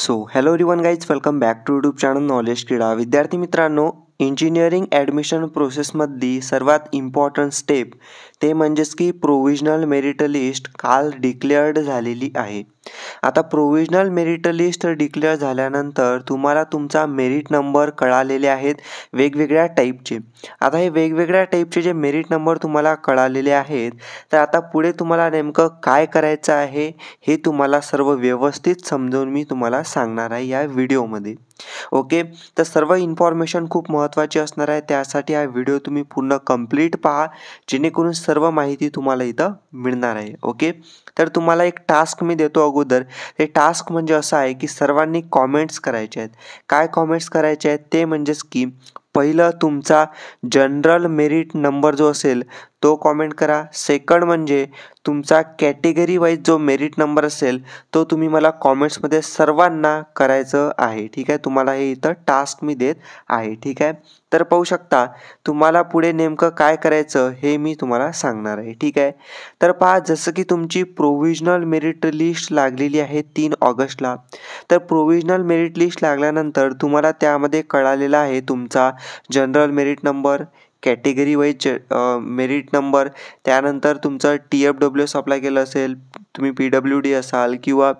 so hello रिवन guys welcome back to YouTube channel knowledge क्रीडा विद्यार्थी मित्रांनो इंजिनिअरिंग ॲडमिशन प्रोसेसमधली सर्वात इम्पॉर्टंट स्टेप ते म्हणजेच की प्रोविजनल मेरिट लिस्ट काल डिक्लेअर्ड झालेली आहे आता प्रोविजनल मेरिट लिस्ट डिक्लेअर झाल्यानंतर तुम्हाला तुमचा मेरिट नंबर कळालेले आहेत वेगवेगळ्या टाईपचे आता हे वेगवेगळ्या टाईपचे जे मेरिट नंबर तुम्हाला कळालेले आहेत तर आता पुढे तुम्हाला नेमकं काय करायचं आहे हे तुम्हाला सर्व व्यवस्थित समजून मी तुम्हाला सांगणार आहे या व्हिडिओमध्ये ओके तर सर्व इन्फॉर्मेशन खूप महत्त्वाची असणार आहे त्यासाठी हा व्हिडिओ तुम्ही पूर्ण कंप्लीट पहा जेणेकरून सर्व माहिती तुम्हाला इथं मिळणार आहे ओके तर तुम्हाला एक टास्क मी देतो अगोदर ते टास्क म्हणजे असं आहे की सर्वांनी कॉमेंट्स करायचे आहेत काय कॉमेंट्स करायचे आहेत ते म्हणजेच की पहिलं तुमचा जनरल मेरिट नंबर जो असेल तो कॉमेंट करा सेकंड म्हणजे तुमचा कॅटेगरी वाईज जो मेरिट नंबर असेल तो तुम्ही मला कॉमेंट्समध्ये सर्वांना करायचं आहे ठीक आहे तुम्हाला हे इथं टास्क मी देत आहे ठीक आहे तर पाहू शकता तुम्हाला पुढे नेमकं काय करायचं हे मी तुम्हाला सांगणार आहे ठीक आहे तर पहा जसं की तुमची प्रोव्हिजनल मेरिट लिस्ट लागलेली आहे तीन ऑगस्टला तर प्रोव्हिजनल मेरिट लिस्ट लागल्यानंतर तुम्हाला त्यामध्ये कळालेला आहे तुमचा general merit number category wise merit number त्यानंतर तुमचं T F W S apply केलं असेल तुम्ही पी डब्ल्यू डी असाल किंवा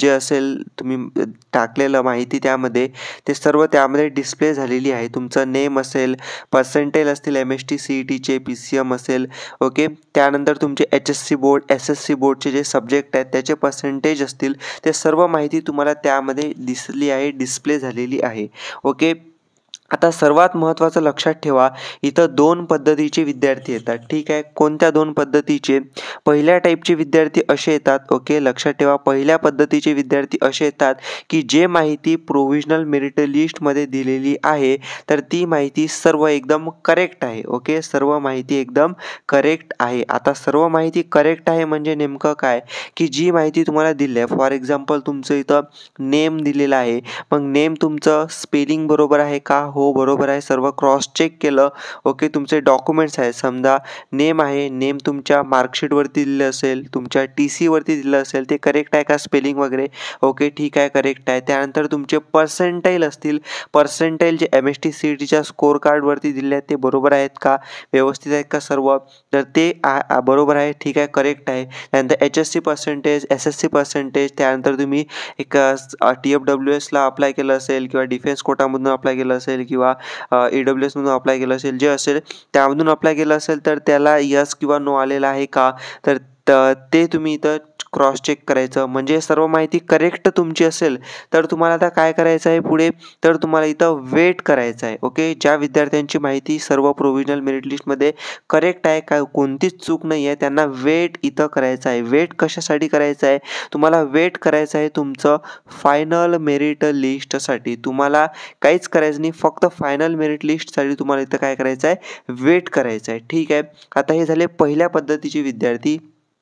जे असेल तुम्ही टाकलेलं माहिती त्यामध्ये ते सर्व त्यामध्ये डिस्प्ले झालेली आहे तुमचं नेम असेल पर्सेंटेज असतील M S T C E टीचे पी सी एम असेल ओके त्यानंतर तुमचे H S C board S S C बोर्डचे जे सब्जेक्ट आहेत त्याचे पर्सेंटेज असतील ते सर्व माहिती तुम्हाला त्यामध्ये दिसली आहे डिस्प्ले झालेली आहे ओके आता सर्वात महत्त्वाचं लक्षात ठेवा इथं दोन पद्धतीचे विद्यार्थी येतात ठीक आहे कोणत्या दोन पद्धतीचे पहिल्या टाईपचे विद्यार्थी असे येतात ओके लक्षात ठेवा पहिल्या पद्धतीचे विद्यार्थी असे येतात की जे माहिती प्रोव्हिजनल मेरिट लिस्टमध्ये दिलेली आहे तर ती माहिती सर्व एकदम करेक्ट आहे ओके सर्व माहिती एकदम करेक्ट आहे आता सर्व माहिती करेक्ट आहे म्हणजे नेमकं काय की जी माहिती तुम्हाला दिली आहे फॉर एक्झाम्पल तुमचं इथं नेम दिलेलं आहे मग नेम तुमचं स्पेलिंग बरोबर आहे का हो हो बरोबर आहे सर्व क्रॉस चेक केलं ओके तुमचे डॉक्युमेंट्स आहेत समजा नेम आहे नेम तुमच्या मार्कशीटवरती दिले असेल तुमच्या टी सीवरती दिलं असेल ते करेक्ट आहे का स्पेलिंग वगैरे ओके ठीक आहे करेक्ट आहे त्यानंतर तुमचे पर्सेंटाईल असतील पर्सेंटाईल जे एम एस टी सी टीच्या स्कोर कार्डवरती दिले आहेत ते बरोबर आहेत का व्यवस्थित आहेत का सर्व तर ते आ बरोबर आहे ठीक आहे करेक्ट आहे त्यानंतर H S C percentage S S C percentage त्यानंतर तुम्ही एक टी एफ डब्ल्यू एसला अप्लाय केलं असेल किंवा डिफेन्स कोटामधून अप्लाय केलं असेल असेल किंवा ए डब्ल्यू एसमधून अप्लाय केलं असेल जे असेल त्यामधून अप्लाय केलं असेल तर त्याला यस किंवा नो आलेला आहे का तर तर ते तुम्ही इथं क्रॉस चेक करायचं म्हणजे सर्व माहिती करेक्ट तुमची असेल तर तुम्हाला आता काय करायचं आहे पुढे तर तुम्हाला इथं वेट करायचं आहे ओके ज्या विद्यार्थ्यांची माहिती सर्व प्रोविजनल मेरिट लिस्टमध्ये करेक्ट आहे काय कोणतीच चूक नाही आहे त्यांना वेट इथं करायचं आहे वेट कशासाठी करायचं आहे तुम्हाला वेट करायचं आहे तुमचं फायनल मेरिट लिस्टसाठी तुम्हाला काहीच करायचं नाही फक्त फायनल मेरिट लिस्टसाठी तुम्हाला इथं काय करायचं आहे वेट करायचं आहे ठीक आहे आता हे झाले पहिल्या पद्धतीचे विद्यार्थी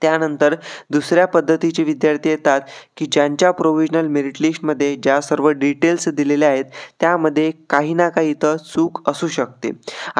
त्यानंतर दुसऱ्या पद्धतीचे विद्यार्थी येतात की ज्यांच्या प्रोविजनल मेरिट लिस्टमध्ये ज्या सर्व डिटेल्स दिलेल्या आहेत त्यामध्ये काही ना काही इथं चूक असू शकते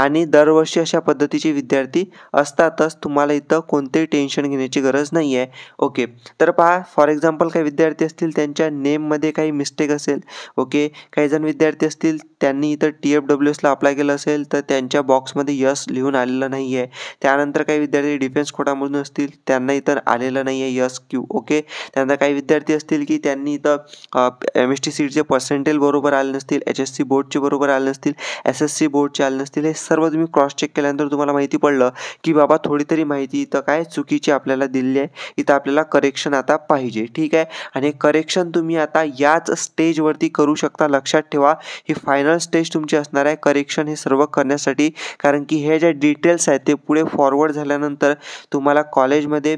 आणि दरवर्षी अशा पद्धतीचे विद्यार्थी असतातच तुम्हाला इथं कोणतेही टेन्शन घेण्याची गरज नाही आहे ओके तर पहा फॉर एक्झाम्पल काही विद्यार्थी असतील त्यांच्या नेममध्ये काही मिस्टेक असेल ओके काही जण विद्यार्थी असतील त्यांनी इथं टी एफ डब्ल्यू एसला अप्लाय केलं असेल तर त्यांच्या बॉक्समध्ये यस लिहून आलेलं नाही आहे त्यानंतर काही विद्यार्थी डिफेन्स कोटामधून असतील त्यांना त्यांना इथं आलेलं नाही आहे यस क्यू ओके त्यांना काही विद्यार्थी असतील की त्यांनी इथं एम एस टी सीटचे पर्सेंटेज बरोबर आले नसतील एच एस सी बोर्डचे बरोबर आले नसतील एस एस सी बोर्डचे आले नसतील हे सर्व तुम्ही क्रॉस चेक केल्यानंतर तुम्हाला माहिती पडलं की बाबा थोडी तरी माहिती इथं काय चुकीची आपल्याला दिलेली आहे इथं आपल्याला करेक्शन आता पाहिजे ठीक आहे आणि करेक्शन तुम्ही आता याच स्टेजवरती करू शकता लक्षात ठेवा ही फायनल स्टेज तुमची असणार आहे करेक्शन हे सर्व करण्यासाठी कारण की हे जे डिटेल्स आहेत ते पुढे फॉरवर्ड झाल्यानंतर तुम्हाला कॉलेजमध्ये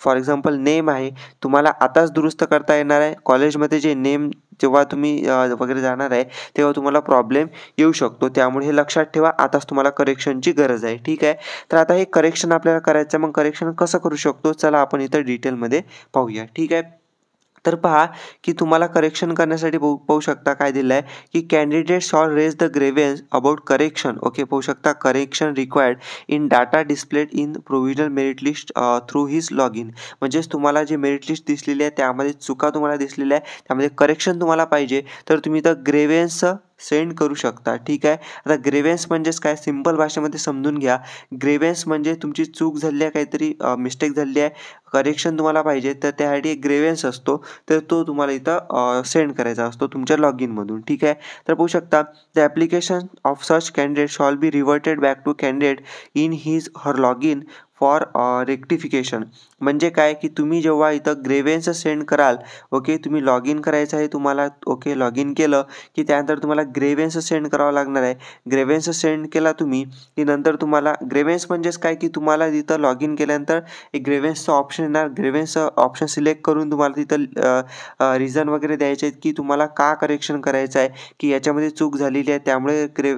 फॉर एक्झाम्पल नेम आहे तुम्हाला आताच दुरुस्त करता येणार आहे कॉलेजमध्ये जे नेम जेव्हा तुम्ही वगैरे जाणार आहे तेव्हा तुम्हाला प्रॉब्लेम येऊ शकतो त्यामुळे हे लक्षात ठेवा आताच तुम्हाला करेक्शनची गरज आहे ठीक आहे तर आता हे करेक्शन आपल्याला करायचं मग करेक्शन कसं करू शकतो चला आपण इथं डिटेलमध्ये पाहूया ठीक आहे तर पहा की तुम्हाला करेक्शन करण्यासाठी बघू पाहू शकता काय दिलं आहे की candidate shall raise the grievance about correction okay पाहू शकता correction required in data displayed in provisional merit list through his log in म्हणजेच तुम्हाला जे मेरिट लिस्ट दिसलेली आहे त्यामध्ये चुका तुम्हाला दिसलेल्या आहे त्यामध्ये करेक्शन तुम्हाला पाहिजे तर तुम्ही तर ग्रेव्हन्स सेंड करू शकता ठीक आहे आता ग्रेव्हन्स म्हणजेच काय सिम्पल भाषेमध्ये समजून घ्या ग्रेव्हन्स म्हणजे तुमची चूक झाली आहे काहीतरी मिस्टेक झाली आहे करेक्शन तुम्हाला पाहिजे तर त्यासाठी एक ग्रेव्हन्स असतो तर तो तुम्हाला इथं सेंड करायचा असतो तुमच्या लॉग इनमधून ठीक आहे तर पाहू शकता the application of search candidate shall be reverted back to candidate in his her log in for rectification म्हणजे काय की तुम्ही जेव्हा इथं ग्रेव्हेन्स सेंड कराल ओके तुम्ही लॉग इन करायचं आहे तुम्हाला ओके लॉग इन केलं की त्यानंतर तुम्हाला ग्रेव्हेन्स सेंड करावं लागणार आहे ग्रेव्हेन्स सेंड केला तुम्ही की नंतर तुम्हाला ग्रेव्हेन्स म्हणजेच काय की तुम्हाला तिथं लॉग इन केल्यानंतर एक ग्रेव्हेन्सचं ऑप्शन येणार ग्रेव्हेन्स ऑप्शन सिलेक्ट करून तुम्हाला तिथं रिझन वगैरे द्यायचे आहेत की तुम्हाला का करेक्शन करायचं आहे की याच्यामध्ये चूक झालेली आहे त्यामुळे ग्रे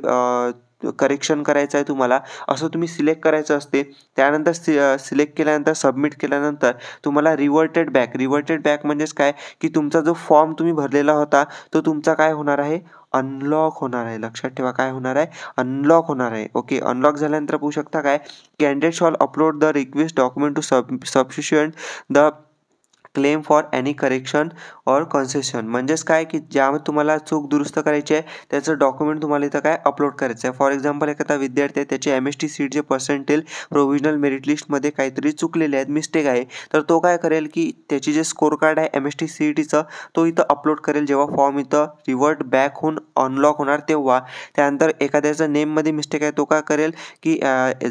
करेक्शन करायचं आहे तुम्हाला असं तुम्ही सिलेक्ट करायचं असते त्यानंतर सि सिलेक्ट केल्यानंतर सबमिट केल्यानंतर तुम्हाला रिवर्टेड बॅक रिवर्टेड बॅक म्हणजेच काय की तुमचा जो फॉर्म तुम्ही भरलेला होता तो तुमचा काय होणार आहे अनलॉक होणार आहे लक्षात ठेवा काय होणार आहे अनलॉक होणार आहे ओके अनलॉक झाल्यानंतर पाहू शकता काय candidate shall upload the request document to sub substantiate the claim for any correction or concession म्हणजेच काय की ज्यामध्ये तुम्हाला चूक दुरुस्त करायची आहे त्याचं डॉक्युमेंट तुम्हाला इथं काय अपलोड करायचं आहे फॉर एक्झाम्पल एखादा विद्यार्थी आहे त्याचे एम एस टी सीटचे पर्सेंटेज प्रोविजनल मेरिट लिस्टमध्ये काहीतरी चुकलेले आहेत मिस्टेक आहे तर तो काय करेल की त्याची जे स्कोर कार्ड आहे M S T C E टीचं तो इथं अपलोड करेल जेव्हा फॉर्म इथं रिवर्ट बॅक होऊन अनलॉक होणार तेव्हा त्यानंतर एखाद्याचं नेममध्ये मिस्टेक आहे तो काय करेल की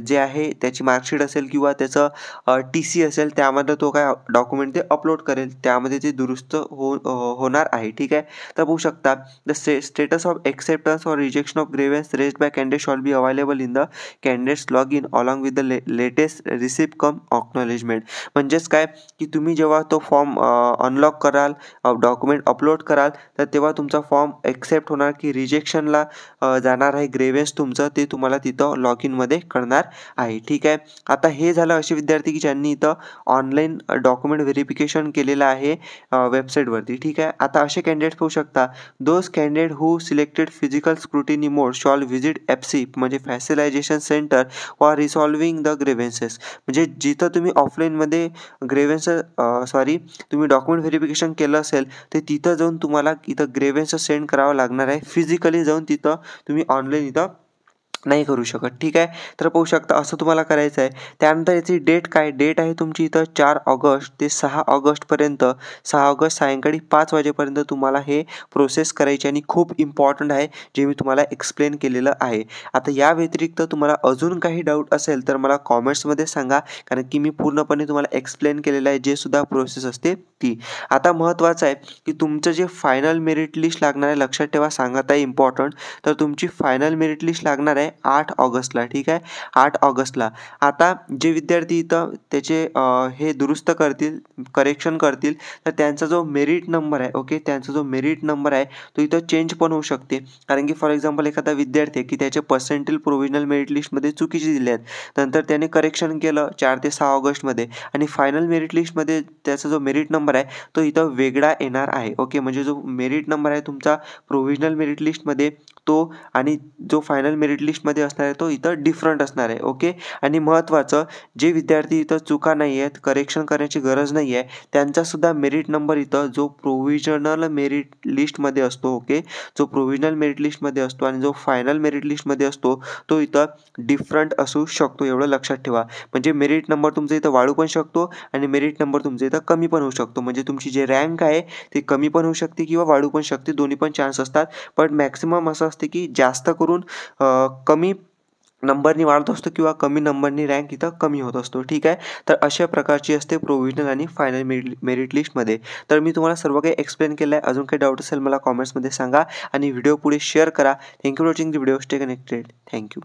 जे आहे त्याची मार्कशीट असेल किंवा त्याचं टी सी असेल त्यामध्ये तो काय डॉक्युमेंट ते अपलोड अपलोड करेल त्यामध्ये ते दुरुस्त हो होणार आहे ठीक आहे तर बघू शकता the sta status of acceptance or rejection of grievance raise by candidate shall be available in the candidates log in along with the latest receipt cum acknowledgement म्हणजेच काय की तुम्ही जेव्हा तो फॉर्म अनलॉक कराल डॉक्युमेंट अपलोड कराल तर तेव्हा तुमचा फॉर्म एक्सेप्ट होणार की रिजेक्शनला जाणार आहे ग्रेव्हन्स तुमचं ते तुम्हाला तिथं लॉग इनमध्ये कळणार आहे ठीक आहे आता हे झालं असे विद्यार्थी की ज्यांनी इथं ऑनलाईन डॉक्युमेंट व्हेरिफिकेशन मेन्शन केलेलं आहे वेबसाईटवरती ठीक आहे आता असे कॅन्डिडेट्स होऊ शकता those candidate who selected physical scrutiny mode shall visit ॲप्सी म्हणजे facilitation centre for resolving the grievances म्हणजे जिथं तुम्ही ऑफलाईनमध्ये ग्रेव्हेन्स सॉरी तुम्ही डॉक्युमेंट व्हेरिफिकेशन केलं असेल तर तिथं जाऊन तुम्हाला इथं ग्रेव्हेंस सेंड करावं लागणार आहे फिजिकली जाऊन तिथं तुम्ही ऑनलाईन इथं नाही करू शकत ठीक आहे तर पाहू शकता असं तुम्हाला करायचं आहे त्यानंतर याची डेट काय डेट आहे तुमची इथं चार ऑगस्ट ते सहा ऑगस्टपर्यंत सहा ऑगस्ट सायंकाळी पाच वाजेपर्यंत तुम्हाला हे प्रोसेस करायची आणि खूप इम्पॉर्टंट आहे जे मी तुम्हाला एक्सप्लेन केलेलं आहे आता या व्यतिरिक्त तुम्हाला अजून काही डाऊट असेल तर मला कॉमेंट्समध्ये सांगा कारण की मी पूर्णपणे तुम्हाला एक्सप्लेन केलेलं आहे जे सुद्धा प्रोसेस असते ती आता महत्त्वाचं आहे की तुमचं जे फायनल मेरिट लिस्ट लागणार आहे लक्षात ठेवा सांगत आहे इम्पॉर्टंट तर तुमची फायनल मेरिट लिस्ट लागणार आहे आठ ऑगस्टला ठीक आहे आठ ऑगस्टला आता जे विद्यार्थी इथं त्याचे हे दुरुस्त करतील करेक्शन करतील तर त्यांचा जो मेरिट नंबर आहे ओके त्यांचा जो मेरिट नंबर आहे तो इथं चेंज पण होऊ शकते कारण की फॉर एक्झाम्पल एखादा विद्यार्थी आहे की त्याचे पर्सेंटेज प्रोव्हिजनल मेरिट लिस्टमध्ये चुकीचे दिले आहेत नंतर त्याने करेक्शन केलं चार ते सहा ऑगस्टमध्ये आणि फायनल मेरिट लिस्टमध्ये त्याचा जो मेरिट नंबर आहे तो इथं वेगळा येणार आहे ओके म्हणजे जो मेरिट नंबर आहे तुमचा प्रोव्हिजनल मेरिट लिस्टमध्ये तो आणि जो फायनल मेरिट लिस्टमध्ये असणार आहे तो इथं डिफरंट असणार आहे ओके आणि महत्त्वाचं जे विद्यार्थी इथं चुका नाही आहेत करेक्शन करण्याची गरज नाही आहे त्यांचासुद्धा मेरिट नंबर इथं जो प्रोव्हिजनल मेरिट लिस्टमध्ये असतो ओके जो प्रोव्हिजनल मेरिट लिस्टमध्ये असतो आणि जो फायनल मेरिट लिस्टमध्ये असतो तो इथं डिफरंट असू शकतो एवढं लक्षात ठेवा म्हणजे मेरिट नंबर तुमचा इथं वाढू पण शकतो आणि मेरिट नंबर तुमचा इथं कमी पण होऊ शकतो म्हणजे तुमची जे रँक आहे ती कमी पण होऊ शकते किंवा वाढू पण शकते दोन्ही पण चान्स असतात पण मॅक्सिमम असं असतं असते की जास्त करून कमी नंबरनी वाढत असतो किंवा कमी नंबरनी रँक इथं कमी होत असतो ठीक आहे तर अशा प्रकारची असते प्रोव्हिजनल आणि फायनल मेरिट मेरिट लिस्टमध्ये तर मी तुम्हाला सर्व काही एक्सप्लेन केलं आहे अजून काही डाऊट असेल मला कॉमेंट्समध्ये सांगा आणि व्हिडिओ पुढे शेअर करा thank you watching the video stay connected thank you